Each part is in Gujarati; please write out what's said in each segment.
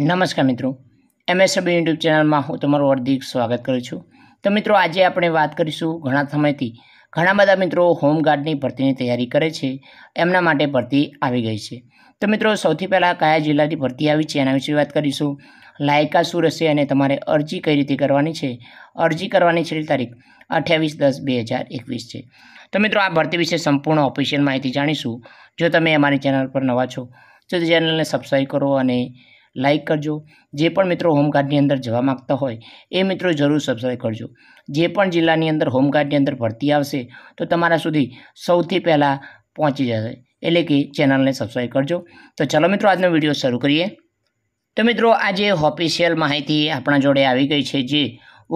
નમસ્કાર મિત્રો એમએસબી યુટ્યુબ ચેનલમાં હું તમારું હાર્દિક સ્વાગત કરું છું તો મિત્રો આજે આપણે વાત કરીશું ઘણા સમયથી ઘણા બધા મિત્રો હોમગાર્ડની ભરતીની તૈયારી કરે છે એમના માટે ભરતી આવી ગઈ છે તો મિત્રો સૌથી પહેલાં કયા જિલ્લાની ભરતી આવી છે એના વિશે વાત કરીશું લાયકા શું રહેશે અને તમારે અરજી કઈ રીતે કરવાની છે અરજી કરવાની છેલ્લી તારીખ અઠ્યાવીસ દસ બે હજાર એકવીસ છે તો મિત્રો આ ભરતી વિશે સંપૂર્ણ ઓફિશિયલ માહિતી જાણીશું જો તમે અમારી ચેનલ પર નવા છો તો ચેનલને સબસ્ક્રાઈબ કરો અને લાઇક કરજો જે પણ મિત્રો હોમગાર્ડની અંદર જવા માગતા હોય એ મિત્રો જરૂર સબસ્ક્રાઈબ કરજો જે પણ જિલ્લાની અંદર હોમગાર્ડની અંદર ભરતી આવશે તો તમારા સુધી સૌથી પહેલાં પહોંચી જશે એટલે કે ચેનલને સબસ્ક્રાઈબ કરજો તો ચાલો મિત્રો આજનો વિડીયો શરૂ કરીએ તો મિત્રો આજે ઓફિશિયલ માહિતી આપણા જોડે આવી ગઈ છે જે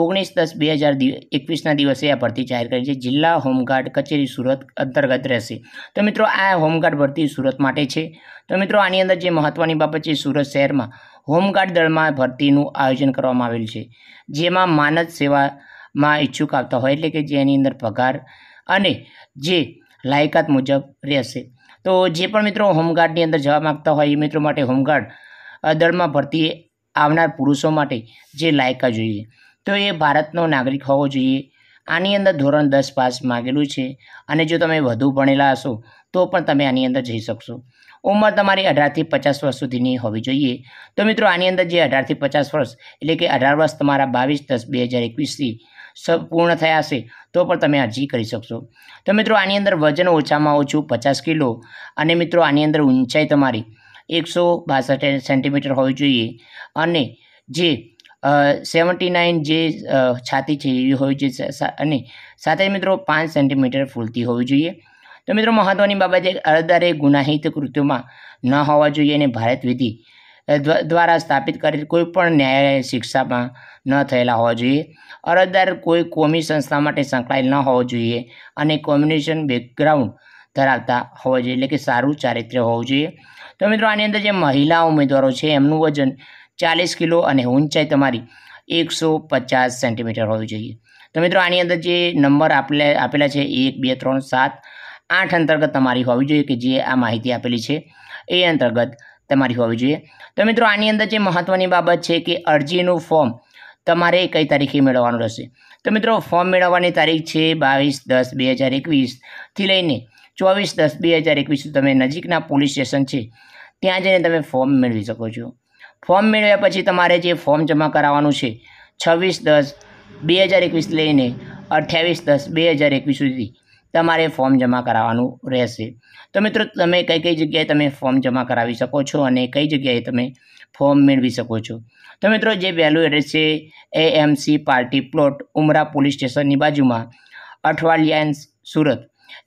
ઓગણીસ દસ બે હજાર એકવીસના દિવસે આ ભરતી જાહેર કરી છે જિલ્લા હોમગાર્ડ કચેરી સુરત અંતર્ગત રહેશે તો મિત્રો આ હોમગાર્ડ ભરતી સુરત માટે છે તો મિત્રો આની અંદર જે મહત્ત્વની બાબત છે સુરત શહેરમાં હોમગાર્ડ દળમાં ભરતીનું આયોજન કરવામાં આવેલું છે જેમાં માનદ સેવામાં ઈચ્છુક આવતા હોય એટલે કે જેની અંદર પગાર અને જે લાયકાત મુજબ રહેશે તો જે પણ મિત્રો હોમગાર્ડની અંદર જવા માગતા હોય એ મિત્રો માટે હોમગાર્ડ દળમાં ભરતી આવનાર પુરુષો માટે જે લાયકા જોઈએ તો એ ભારતનો નાગરિક હોવો જોઈએ આની અંદર ધોરણ દસ પાસ માગેલું છે અને જો તમે વધુ ભણેલા હશો તો પણ તમે આની અંદર જઈ શકશો ઉંમર તમારી અઢારથી પચાસ વર્ષ સુધીની હોવી જોઈએ તો મિત્રો આની અંદર જે અઢારથી પચાસ વર્ષ એટલે કે અઢાર વર્ષ તમારા બાવીસ દસ બે હજાર એકવીસથી પૂર્ણ થયા હશે તો પણ તમે અરજી કરી શકશો તો મિત્રો આની અંદર વજન ઓછામાં ઓછું પચાસ કિલો અને મિત્રો આની અંદર ઊંચાઈ તમારી એકસો બાસઠ સેન્ટીમીટર હોવી જોઈએ અને જે સેવન્ટી નાઇન જે છાતી છે એવી હોવી જોઈએ અને સાથે મિત્રો પાંચ સેન્ટીમીટર ફૂલતી હોવી જોઈએ તો મિત્રો મહત્ત્વની બાબત એક અરજદારે ગુનાહિત કૃત્યોમાં ન હોવા જોઈએ અને ભારત વિધિ દ્વારા સ્થાપિત કરેલ કોઈપણ ન્યાય શિક્ષામાં ન થયેલા હોવા જોઈએ અરજદાર કોઈ કોમી સંસ્થા માટે સંકળાયેલ ન હોવો જોઈએ અને કોમ્યુનિકેશન બેકગ્રાઉન્ડ ધરાવતા હોવા જોઈએ એટલે કે સારું ચારિત્ર્ય હોવું જોઈએ તો મિત્રો આની અંદર જે મહિલા ઉમેદવારો છે એમનું વજન ચાલીસ કિલો અને ઊંચાઈ તમારી એકસો પચાસ સેન્ટીમીટર હોવી જોઈએ તો મિત્રો આની અંદર જે નંબર આપેલા આપેલા છે એક બે ત્રણ સાત આઠ અંતર્ગત તમારી હોવી જોઈએ કે જે આ માહિતી આપેલી છે એ અંતર્ગત તમારી હોવી જોઈએ તો મિત્રો આની અંદર જે મહત્ત્વની બાબત છે કે અરજીનું ફોર્મ તમારે કઈ તારીખે મેળવવાનું રહેશે તો મિત્રો ફોર્મ મેળવવાની તારીખ છે બાવીસ દસ બે હજાર એકવીસથી લઈને ચોવીસ દસ બે હજાર એકવીસ તમે નજીકના પોલીસ સ્ટેશન છે ત્યાં જઈને તમે ફોર્મ મેળવી શકો છો ફોર્મ મેળવ્યા પછી તમારે જે ફોર્મ જમા કરાવવાનું છે છવ્વીસ દસ બે હજાર એકવીસ લઈને અઠ્યાવીસ દસ બે હજાર એકવીસ સુધી તમારે ફોર્મ જમા કરાવવાનું રહેશે તો મિત્રો તમે કઈ કઈ જગ્યાએ તમે ફોર્મ જમા કરાવી શકો છો અને કઈ જગ્યાએ તમે ફોર્મ મેળવી શકો છો તો મિત્રો જે વહેલું એડ્રેસ છે AMC party plot Umra police સ્ટેશનની બાજુમાં અઠવાલિયાન્સ સુરત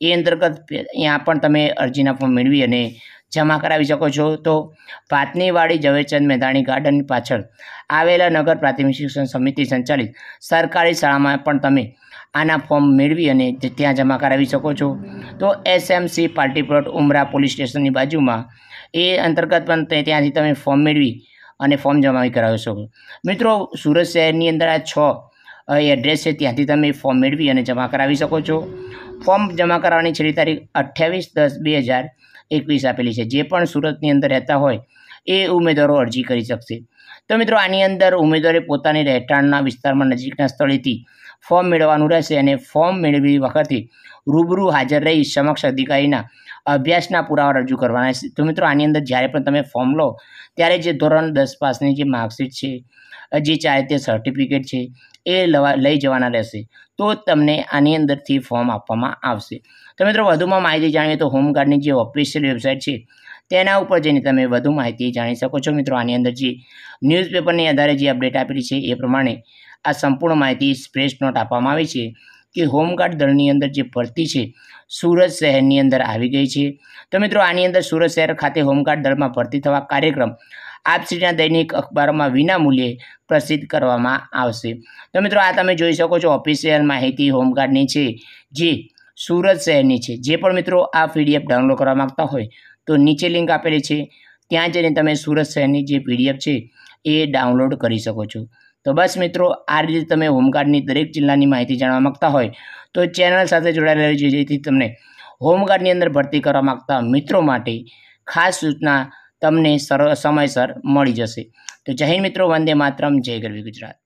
એ અંતર્ગત ત્યાં પણ તમે અરજીના ફોર્મ મેળવી અને જમા કરાવી શકો છો તો ભાતનીવાડી ઝવેરચંદ મેધાણી ગાર્ડન પાછળ આવેલા નગર પ્રાથમિક શિક્ષણ સમિતિ સંચાલિત સરકારી શાળામાં પણ તમે આના ફોર્મ મેળવી અને ત્યાં જમા કરાવી શકો છો તો SMC party plot Umra police સ્ટેશનની બાજુમાં એ અંતર્ગત પણ ત્યાંથી તમે ફોર્મ મેળવી અને ફોર્મ જમા કરાવી શકો મિત્રો સુરત શહેરની અંદર આ છ એડ્રેસ છે ત્યાંથી તમે ફોર્મ મેળવી અને જમા કરાવી શકો છો ફોર્મ જમા કરાવવાની છેલ્લી તારીખ અઠ્યાવીસ દસ બે હજાર એકવીસ આપેલી છે જે પણ સુરતની અંદર રહેતા હોય એ ઉમેદવારો અરજી કરી શકશે તો મિત્રો આની અંદર ઉમેદવારે પોતાની રહેઠાણના વિસ્તારમાં નજીકના સ્થળેથી ફોર્મ મેળવવાનું રહેશે અને ફોર્મ મેળવી વખતે રૂબરૂ હાજર રહી સમક્ષ અધિકારીના અભ્યાસના પુરાવા રજૂ કરવાના છે તો મિત્રો આની અંદર જ્યારે પણ તમે ફોર્મ લો ત્યારે જે ધોરણ દસ પાસની જે માર્કશીટ છે જે ચાહે તે સર્ટિફિકેટ છે એ લઈ જવાના રહેશે તો તમને આની અંદરથી ફોર્મ આપવામાં આવશે તો મિત્રો વધુમાં માહિતી જાણીએ તો હોમગાર્ડની જે ઓફિશિયલ વેબસાઇટ છે તેના ઉપર જઈને તમે વધુ માહિતી જાણી શકો છો મિત્રો આની અંદર જે ન્યૂઝપેપરની આધારે જે અપડેટ આપેલી છે એ પ્રમાણે આ સંપૂર્ણ માહિતી સ્પ્રેસ નોટ આપવામાં આવી છે કે હોમગાર્ડ દળની અંદર જે ભરતી છે સુરત શહેરની અંદર આવી ગઈ છે તો મિત્રો આની અંદર સુરત શહેર ખાતે હોમગાર્ડ દળમાં ભરતી થવા કાર્યક્રમ આપસીના દૈનિક અખબારોમાં વિના મૂલ્યે પ્રસિદ્ધ કરવામાં આવશે તો મિત્રો આ તમે જોઈ શકો છો ઓફિશિયલ માહિતી હોમગાર્ડની છે જે સુરત શહેરની છે જે પણ મિત્રો આ પીડીએફ ડાઉનલોડ કરવા માગતા હોય તો નીચે લિંક આપેલી છે ત્યાં જઈને તમે સુરત શહેરની જે પીડીએફ છે એ ડાઉનલોડ કરી શકો છો તો બસ મિત્રો આ રીતે તમે હોમગાર્ડની દરેક જિલ્લાની માહિતી જાણવા માગતા હોય તો ચેનલ સાથે જોડાયેલા રહેજો જેથી તમને હોમગાર્ડની અંદર ભરતી કરવા માગતા મિત્રો માટે ખાસ સૂચના તમને સર સમયસર મળી જશે તો જય મિત્રો વંદે માતરમ જય ગરવી ગુજરાત